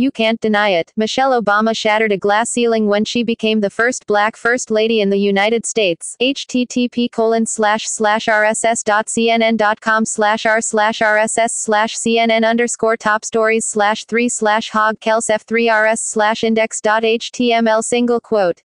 You can't deny it. Michelle Obama shattered a glass ceiling when she became the first black first lady in the United States. http colon slash slash com slash r slash rss slash cnn underscore top stories slash 3 slash hog 3 rs slash index dot html single quote.